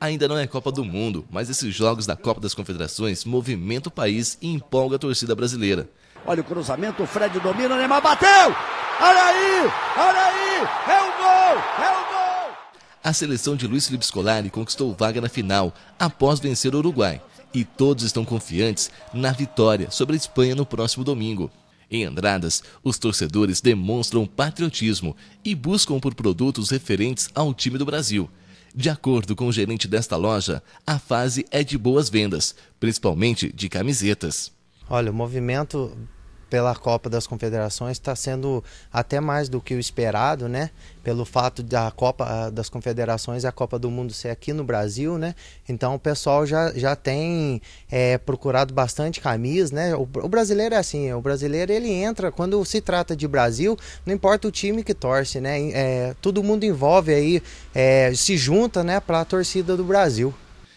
Ainda não é Copa do Mundo, mas esses jogos da Copa das Confederações movimentam o país e empolga a torcida brasileira. Olha o cruzamento, o Fred domina, o Neymar bateu! Olha aí! Olha aí! É o gol! É o gol! A seleção de Luiz Felipe Scolari conquistou vaga na final após vencer o Uruguai. E todos estão confiantes na vitória sobre a Espanha no próximo domingo. Em Andradas, os torcedores demonstram patriotismo e buscam por produtos referentes ao time do Brasil. De acordo com o gerente desta loja, a fase é de boas vendas, principalmente de camisetas. Olha, o movimento pela Copa das Confederações está sendo até mais do que o esperado, né? Pelo fato da Copa ah, das Confederações e a Copa do Mundo ser aqui no Brasil, né? Então o pessoal já, já tem é, procurado bastante camisa, né? O, o, brasileiro é assim, o brasileiro ele entra, quando se trata de Brasil, não importa o time que torce, né? É, todo mundo envolve aí, é, se junta, né? Para a torcida do Brasil.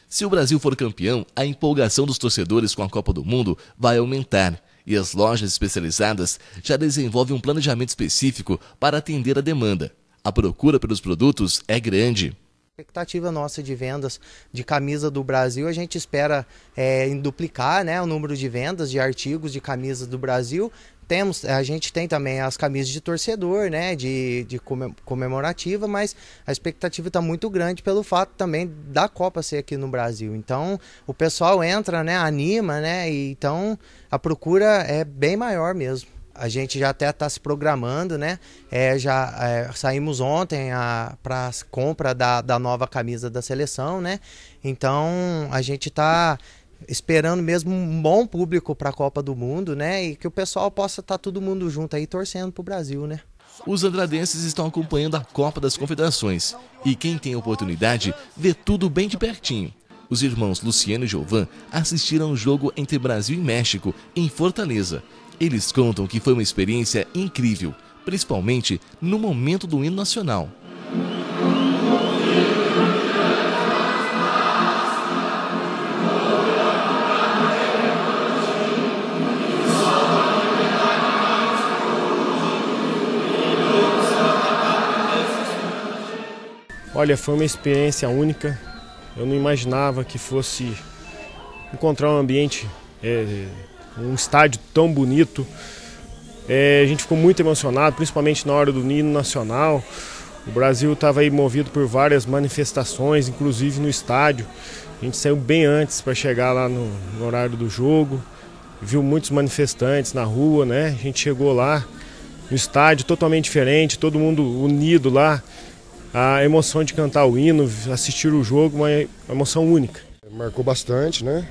Se o Brasil for campeão, a empolgação dos torcedores com a Copa do Mundo vai aumentar e as lojas especializadas já desenvolvem um planejamento específico para atender a demanda. A procura pelos produtos é grande. A expectativa nossa de vendas de camisa do Brasil, a gente espera é, duplicar né, o número de vendas de artigos de camisas do Brasil temos a gente tem também as camisas de torcedor né de, de comemorativa mas a expectativa está muito grande pelo fato também da Copa ser aqui no Brasil então o pessoal entra né anima né e, então a procura é bem maior mesmo a gente já até está se programando, né? É, já é, saímos ontem para a compra da, da nova camisa da seleção, né? Então a gente está esperando mesmo um bom público para a Copa do Mundo, né? E que o pessoal possa estar tá todo mundo junto aí torcendo pro Brasil, né? Os andradenses estão acompanhando a Copa das Confederações e quem tem oportunidade vê tudo bem de pertinho. Os irmãos Luciano e Jovan assistiram o jogo entre Brasil e México em Fortaleza. Eles contam que foi uma experiência incrível, principalmente no momento do hino nacional. Olha, foi uma experiência única. Eu não imaginava que fosse encontrar um ambiente, é, um estádio tão bonito. É, a gente ficou muito emocionado, principalmente na hora do hino nacional. O Brasil estava aí movido por várias manifestações, inclusive no estádio. A gente saiu bem antes para chegar lá no, no, horário do jogo. Viu muitos manifestantes na rua, né? A gente chegou lá no estádio totalmente diferente, todo mundo unido lá a emoção de cantar o hino, assistir o jogo, uma emoção única. Marcou bastante, né?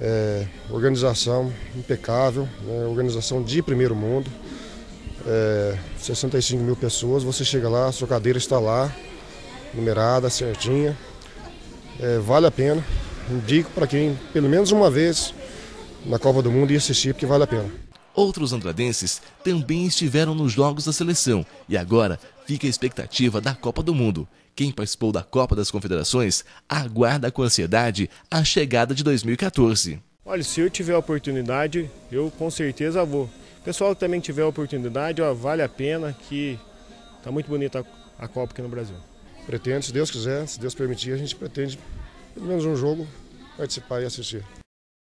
É, organização impecável, né? organização de primeiro mundo. É, 65 mil pessoas, você chega lá, sua cadeira está lá, numerada, certinha. É, vale a pena. Indico para quem, pelo menos uma vez, na Copa do Mundo ir assistir, porque vale a pena. Outros andradenses também estiveram nos jogos da seleção e agora fica a expectativa da Copa do Mundo. Quem participou da Copa das Confederações aguarda com ansiedade a chegada de 2014. Olha, se eu tiver a oportunidade, eu com certeza vou. O pessoal que também tiver a oportunidade, ó, vale a pena que tá muito bonita a Copa aqui no Brasil. Pretendo, se Deus quiser, se Deus permitir, a gente pretende pelo menos um jogo participar e assistir.